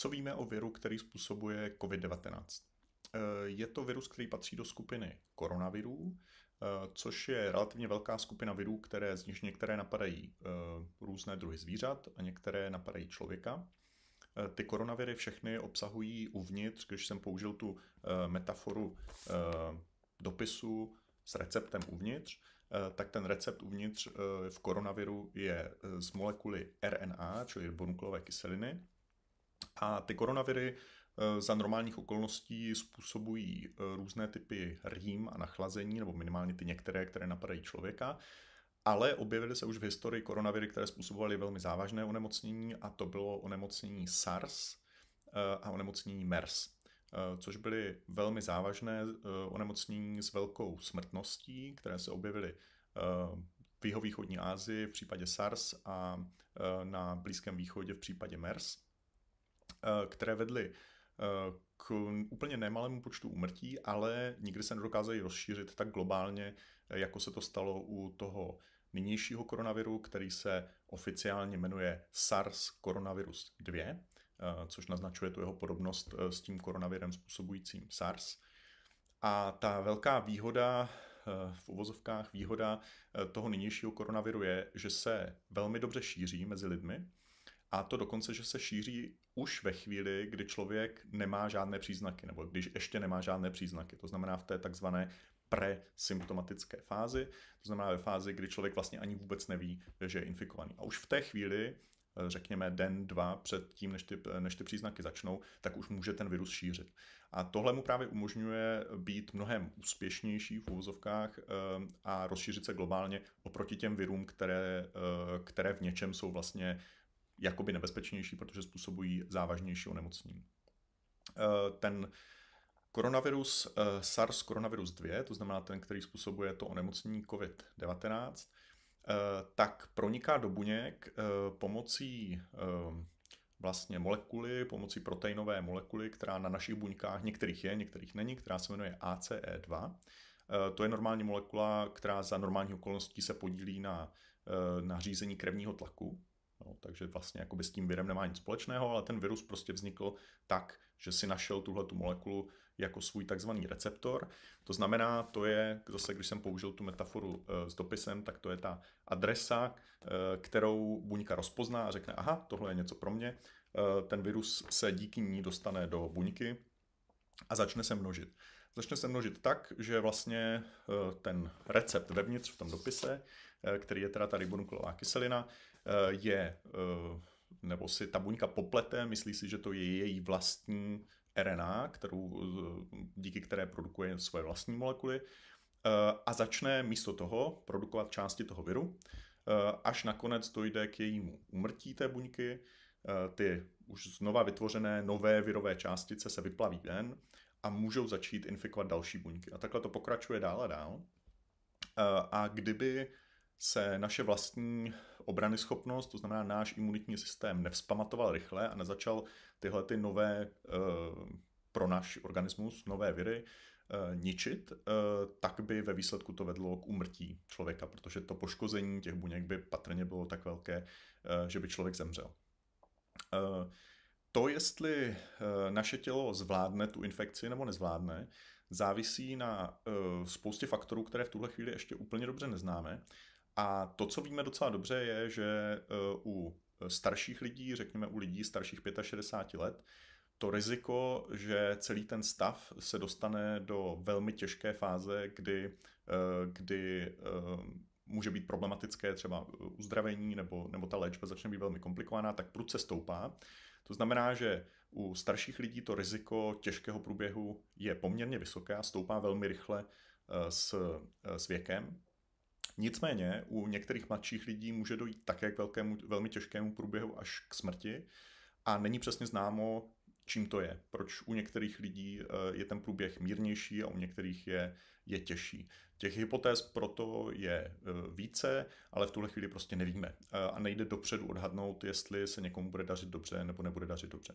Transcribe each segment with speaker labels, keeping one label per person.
Speaker 1: Co víme o viru, který způsobuje COVID-19? Eh, je to virus, který patří do skupiny koronavirů, eh, což je relativně velká skupina virů, které z nich některé napadají eh, různé druhy zvířat a některé napadají člověka. Ty koronaviry všechny obsahují uvnitř, když jsem použil tu metaforu dopisu s receptem uvnitř, tak ten recept uvnitř v koronaviru je z molekuly RNA, čili ribonukleové kyseliny, a ty koronaviry eh, za normálních okolností způsobují eh, různé typy rým a nachlazení, nebo minimálně ty některé, které napadají člověka. Ale objevily se už v historii koronaviry, které způsobovaly velmi závažné onemocnění, a to bylo onemocnění SARS eh, a onemocnění MERS, což byly velmi závažné onemocnění s velkou smrtností, které se objevily v jihovýchodní Asii v případě SARS a na Blízkém východě v případě MERS. Eh, které vedly eh, k úplně nemalému počtu úmrtí, ale nikdy se nedokázají rozšířit tak globálně, eh, jako se to stalo u toho nynějšího koronaviru, který se oficiálně jmenuje SARS koronavirus 2, což naznačuje tu jeho podobnost s tím koronavirem způsobujícím SARS. A ta velká výhoda, v uvozovkách výhoda toho nynějšího koronaviru je, že se velmi dobře šíří mezi lidmi, a to dokonce, že se šíří už ve chvíli, kdy člověk nemá žádné příznaky, nebo když ještě nemá žádné příznaky. To znamená v té takzvané presymptomatické fázi, to znamená ve fázi, kdy člověk vlastně ani vůbec neví, že je infikovaný. A už v té chvíli, eh, řekněme den, dva před tím, než ty, než ty příznaky začnou, tak už může ten virus šířit. A tohle mu právě umožňuje být mnohem úspěšnější v úvozovkách eh, a rozšířit se globálně oproti těm virům, které, eh, které v něčem jsou vlastně jakoby nebezpečnější, protože způsobují závažnější onemocnění. Eh, ten koronavirus eh, SARS koronavirus 2, to znamená ten, který způsobuje to onemocnění COVID-19, eh, tak proniká do buněk pomocí vlastně molekuly, pomocí proteinové molekuly, která na našich buňkách, některých je, některých není, která se jmenuje ACE2. To je normální molekula, která za normální okolností se podílí na, na řízení krevního tlaku. No, takže vlastně jakoby s tím virem nemá nic společného, ale ten virus prostě vznikl tak, že si našel tuhle tu molekulu jako svůj takzvaný receptor. To znamená, to je, zase když jsem použil tu metaforu e, s dopisem, tak to je ta adresa, e, kterou buňka rozpozná a řekne, aha, tohle je něco pro mě. E, ten virus se díky ní dostane do buňky a začne se množit. Začne se množit tak, že vlastně ten recept vevnitř v tom dopise, který je teda ta ribonukleová kyselina, Eh, je, eh, nebo si ta buňka poplete, myslí si, že to je její vlastní RNA, kterou, eh, díky které produkuje své vlastní molekuly a začne místo toho produkovat části toho viru, až nakonec dojde k jejímu umrtí té buňky, ty už znova vytvořené nové virové částice se vyplaví ven a můžou začít infikovat další buňky. A takhle to pokračuje dál a dál. A kdyby se naše vlastní obrany schopnost, to znamená náš imunitní systém, nevzpamatoval rychle a nezačal tyhle ty nové eh, pro náš organismus, nové viry, eh, ničit, eh, tak by ve výsledku to vedlo k umrtí člověka, protože to poškození těch buněk by patrně bylo tak velké, že by člověk zemřel. To, jestli naše tělo zvládne tu infekci nebo nezvládne, závisí na spoustě faktorů, které v tuhle chvíli ještě úplně dobře neznáme. A to, co víme docela dobře, je, že eh, u starších lidí, řekněme u lidí starších 65 let, to riziko, že celý ten stav se dostane do velmi těžké fáze, kdy, eh, kdy eh, může být problematické třeba uzdravení nebo, nebo ta léčba začne být velmi komplikovaná, tak prudce stoupá. To znamená, že u starších lidí to riziko těžkého průběhu je poměrně vysoké a stoupá velmi rychle s, s věkem. Nicméně u některých mladších lidí může dojít také k velkému, velmi těžkému průběhu až k smrti a není přesně známo, čím to je. Proč u některých lidí eh, je ten průběh mírnější a u některých je, je těžší. Těch hypotéz proto je eh, více, ale v tuhle chvíli prostě nevíme. Eh, a nejde dopředu odhadnout, jestli se někomu bude dařit dobře nebo nebude dařit dobře.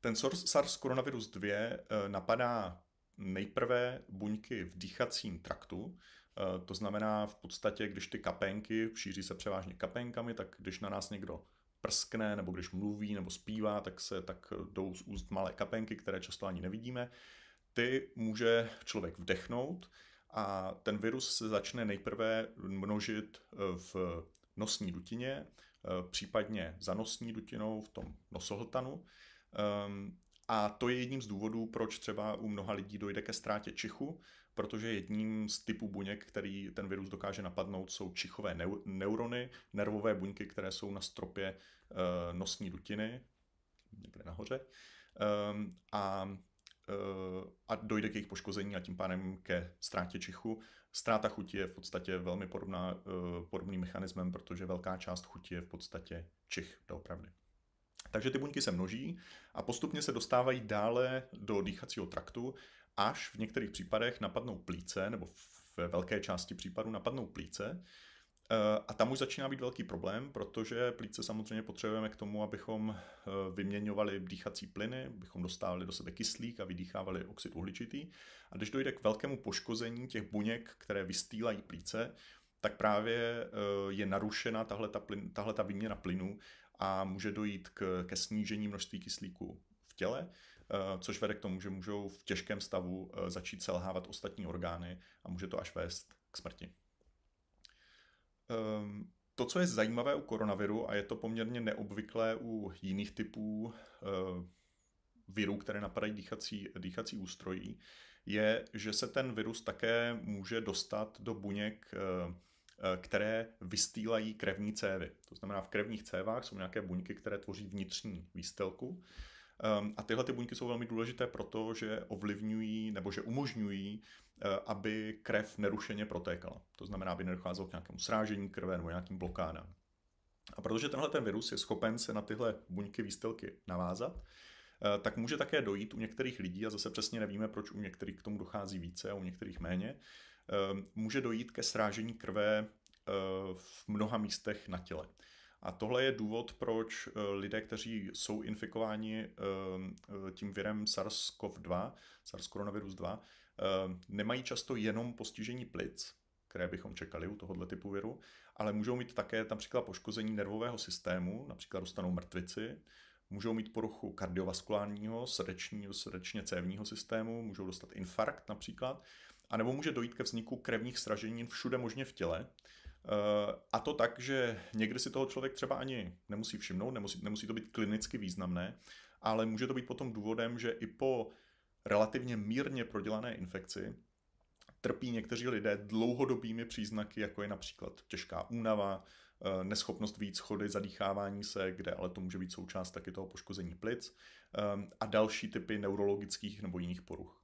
Speaker 1: Ten SARS koronavirus 2 napadá nejprve buňky v dýchacím traktu, Eh, to znamená v podstatě, když ty kapenky, šíří se převážně kapenkami, tak když na nás někdo prskne, nebo když mluví, nebo zpívá, tak se tak eh, jdou z úst malé kapenky, které často ani nevidíme. Ty může člověk vdechnout a ten virus se začne nejprve množit eh, v nosní dutině, případně za nosní dutinou v tom nosohltanu. Ehm, a to je jedním z důvodů, proč třeba u mnoha lidí dojde ke ztrátě čichu, protože jedním z typů buněk, který ten virus dokáže napadnout, jsou čichové neurony, nervové buňky, které jsou na stropě e, nosní dutiny, někde nahoře. Ehm, a, eh, a dojde k jejich poškození a tím pádem ke ztrátě čichu. Ztráta chuti je v podstatě velmi podobná, uh, podobným mechanismem, protože velká část chuti je v podstatě čich doopravdy. Takže ty buňky se množí a postupně se dostávají dále do dýchacího traktu, až v některých případech napadnou plíce, nebo ve velké části případů napadnou plíce. Eh, a tam už začíná být velký problém, protože plíce samozřejmě potřebujeme k tomu, abychom eh, vyměňovali dýchací plyny, abychom dostávali do sebe kyslík a vydýchávali oxid uhličitý. A když dojde k velkému poškození těch buněk, které vystýlají plíce, tak právě eh, je narušena tahle ta, výměna plynů a může dojít k, ke snížení množství kyslíku v těle, eh, což vede k tomu, že můžou v těžkém stavu eh, začít selhávat ostatní orgány a může to až vést k smrti. Ehm, to, co je zajímavé u koronaviru, a je to poměrně neobvyklé u jiných typů eh, virů, které napadají dýchací, dýchací ústrojí, je, že se ten virus také může dostat do buněk Eh, které vystýlají krevní cévy. To znamená, v krevních cévách jsou nějaké buňky, které tvoří vnitřní výstelku. Ehm, a tyhle ty buňky jsou velmi důležité proto, že ovlivňují nebo že umožňují, eh, aby krev nerušeně protékala. To znamená, aby nedocházelo k nějakému srážení krve nebo nějakým blokádám. A protože tenhle ten virus je schopen se na tyhle buňky výstelky navázat, eh, tak může také dojít u některých lidí, a zase přesně nevíme, proč u některých k tomu dochází více a u některých méně, Ehm, může dojít ke srážení krve eh, v mnoha místech na těle. A tohle je důvod, proč eh, lidé, kteří jsou infikováni ehm, eh, tím virem SARS-CoV-2, SARS-CoV-2, ehm, nemají často jenom postižení plic, které bychom čekali u tohoto typu viru, ale můžou mít také například poškození nervového systému, například dostanou mrtvici, můžou mít poruchu kardiovaskulárního, srdečního, srdečně cévního systému, můžou dostat infarkt například a nebo může dojít ke vzniku krevních sraženin všude možně v těle. Eh, a to tak, že někdy si toho člověk třeba ani nemusí všimnout, nemusí, nemusí to být klinicky významné, ale může to být potom důvodem, že i po relativně mírně prodělané infekci trpí někteří lidé dlouhodobými příznaky, jako je například těžká únava, eh, neschopnost víc chody, zadýchávání se, kde ale to může být součást taky toho poškození plic eh, a další typy neurologických nebo jiných poruch.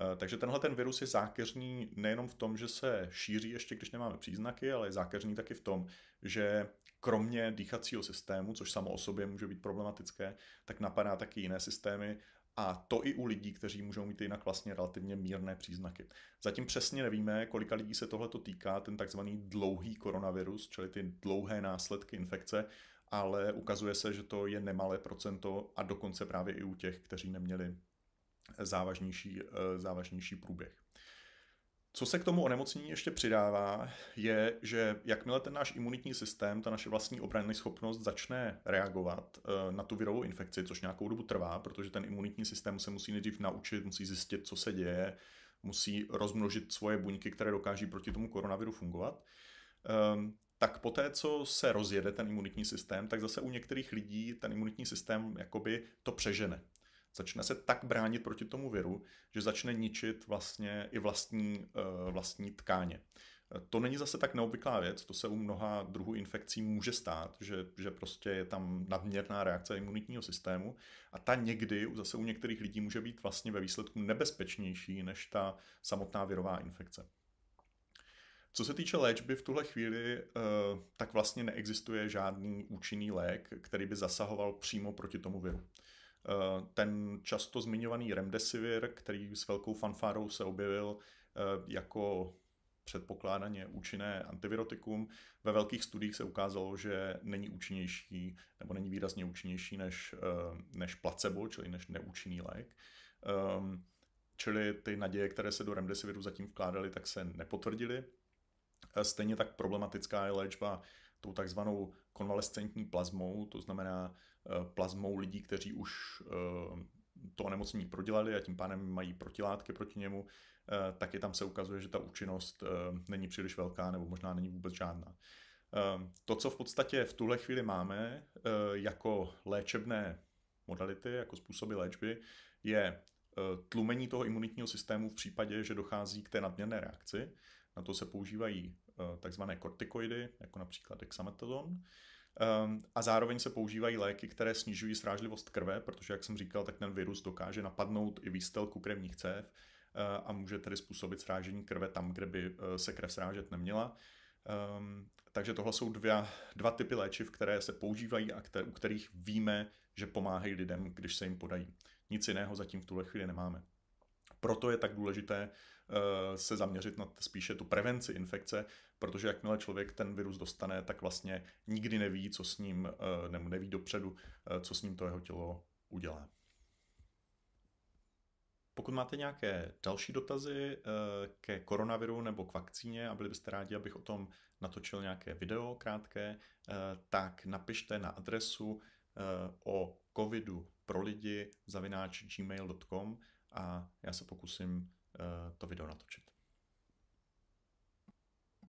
Speaker 1: Eh, takže tenhle ten virus je zákeřný nejenom v tom, že se šíří ještě, když nemáme příznaky, ale je zákeřný taky v tom, že kromě dýchacího systému, což samo o sobě může být problematické, tak napadá taky jiné systémy, a to i u lidí, kteří můžou mít jinak vlastně relativně mírné příznaky. Zatím přesně nevíme, kolika lidí se tohle týká, ten takzvaný dlouhý koronavirus, čili ty dlouhé následky infekce, ale ukazuje se, že to je nemalé procento a dokonce právě i u těch, kteří neměli závažnější, eh, závažnější průběh. Co se k tomu onemocnění ještě přidává, je, že jakmile ten náš imunitní systém, ta naše vlastní obranná schopnost začne reagovat eh, na tu virovou infekci, což nějakou dobu trvá, protože ten imunitní systém se musí nejdřív naučit, musí zjistit, co se děje, musí rozmnožit svoje buňky, které dokáží proti tomu koronaviru fungovat, ehm, tak poté, co se rozjede ten imunitní systém, tak zase u některých lidí ten imunitní systém jakoby to přežene. Začne se tak bránit proti tomu viru, že začne ničit vlastně i vlastní, eh, vlastní tkáně. Eh, to není zase tak neobvyklá věc, to se u mnoha druhů infekcí může stát, že, že prostě je tam nadměrná reakce imunitního systému a ta někdy zase u některých lidí může být vlastně ve výsledku nebezpečnější než ta samotná virová infekce. Co se týče léčby v tuhle chvíli, eh, tak vlastně neexistuje žádný účinný lék, který by zasahoval přímo proti tomu viru. Eh, ten často zmiňovaný remdesivir, který s velkou fanfárou se objevil eh, jako předpokládaně účinné antivirotikum. Ve velkých studiích se ukázalo, že není účinnější nebo není výrazně účinnější než, eh, než placebo, čili než neúčinný lék. Ehm, čili ty naděje, které se do remdesiviru zatím vkládaly, tak se nepotvrdily. Stejně tak problematická je léčba tou takzvanou konvalescentní plazmou, to znamená eh, plazmou lidí, kteří už eh, to onemocnění prodělali a tím pádem mají protilátky proti němu, eh, taky tam se ukazuje, že ta účinnost není příliš velká nebo možná není vůbec žádná. To, co v podstatě v tuhle chvíli máme jako léčebné modality, jako způsoby léčby, je tlumení toho imunitního systému v případě, že dochází k té nadměrné reakci na to se používají eh, takzvané kortikoidy, jako například dexametazon. Ehm, a zároveň se používají léky, které snižují srážlivost krve, protože, jak jsem říkal, tak ten virus dokáže napadnout i výstelku krevních cév eh, a může tedy způsobit srážení krve tam, kde by eh, se krev srážet neměla. Ehm, takže tohle jsou dva, dva typy léčiv, které se používají a kter, u kterých víme, že pomáhají lidem, když se jim podají. Nic jiného zatím v tuhle chvíli nemáme. Proto je tak důležité eh, se zaměřit na spíše tu prevenci infekce, protože jakmile člověk ten virus dostane, tak vlastně nikdy neví, co s ním, eh, nebo neví dopředu, eh, co s ním to jeho tělo udělá. Pokud máte nějaké další dotazy ke koronaviru nebo k vakcíně a byli byste rádi, abych o tom natočil nějaké video krátké, tak napište na adresu o covidu pro lidi zavináč gmail.com a já se pokusím eh, to video natočit.